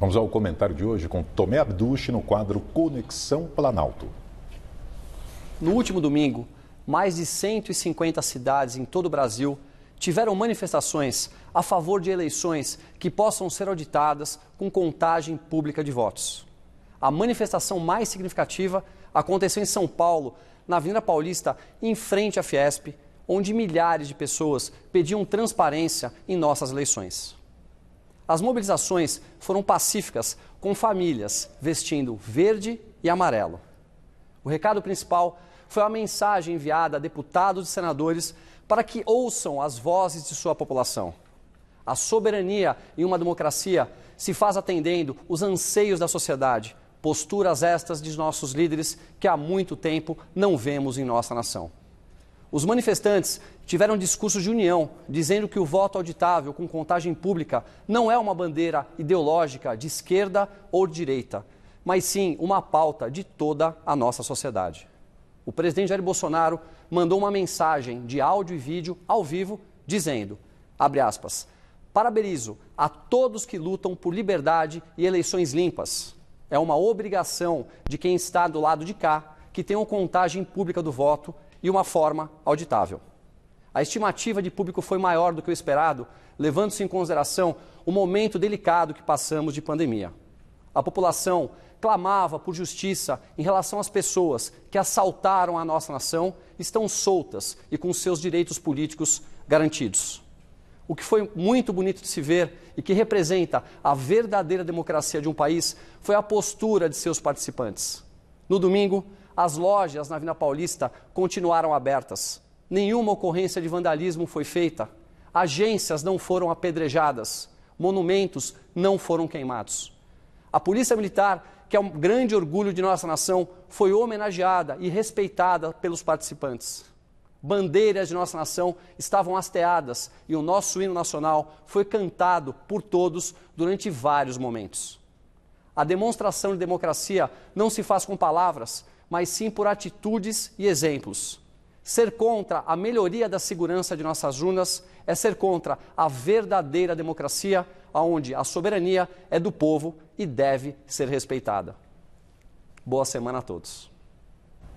Vamos ao comentário de hoje com Tomé Abduche no quadro Conexão Planalto. No último domingo, mais de 150 cidades em todo o Brasil tiveram manifestações a favor de eleições que possam ser auditadas com contagem pública de votos. A manifestação mais significativa aconteceu em São Paulo, na Avenida Paulista, em frente à Fiesp, onde milhares de pessoas pediam transparência em nossas eleições. As mobilizações foram pacíficas, com famílias vestindo verde e amarelo. O recado principal foi a mensagem enviada a deputados e senadores para que ouçam as vozes de sua população. A soberania em uma democracia se faz atendendo os anseios da sociedade, posturas estas de nossos líderes que há muito tempo não vemos em nossa nação. Os manifestantes tiveram discursos de união, dizendo que o voto auditável com contagem pública não é uma bandeira ideológica de esquerda ou de direita, mas sim uma pauta de toda a nossa sociedade. O presidente Jair Bolsonaro mandou uma mensagem de áudio e vídeo ao vivo dizendo, aspas, parabenizo a todos que lutam por liberdade e eleições limpas. É uma obrigação de quem está do lado de cá que uma contagem pública do voto e uma forma auditável. A estimativa de público foi maior do que o esperado, levando-se em consideração o momento delicado que passamos de pandemia. A população clamava por justiça em relação às pessoas que assaltaram a nossa nação, estão soltas e com seus direitos políticos garantidos. O que foi muito bonito de se ver e que representa a verdadeira democracia de um país foi a postura de seus participantes. No domingo, as lojas na Vila Paulista continuaram abertas. Nenhuma ocorrência de vandalismo foi feita. Agências não foram apedrejadas. Monumentos não foram queimados. A Polícia Militar, que é um grande orgulho de nossa nação, foi homenageada e respeitada pelos participantes. Bandeiras de nossa nação estavam hasteadas e o nosso hino nacional foi cantado por todos durante vários momentos. A demonstração de democracia não se faz com palavras, mas sim por atitudes e exemplos. Ser contra a melhoria da segurança de nossas urnas é ser contra a verdadeira democracia, onde a soberania é do povo e deve ser respeitada. Boa semana a todos.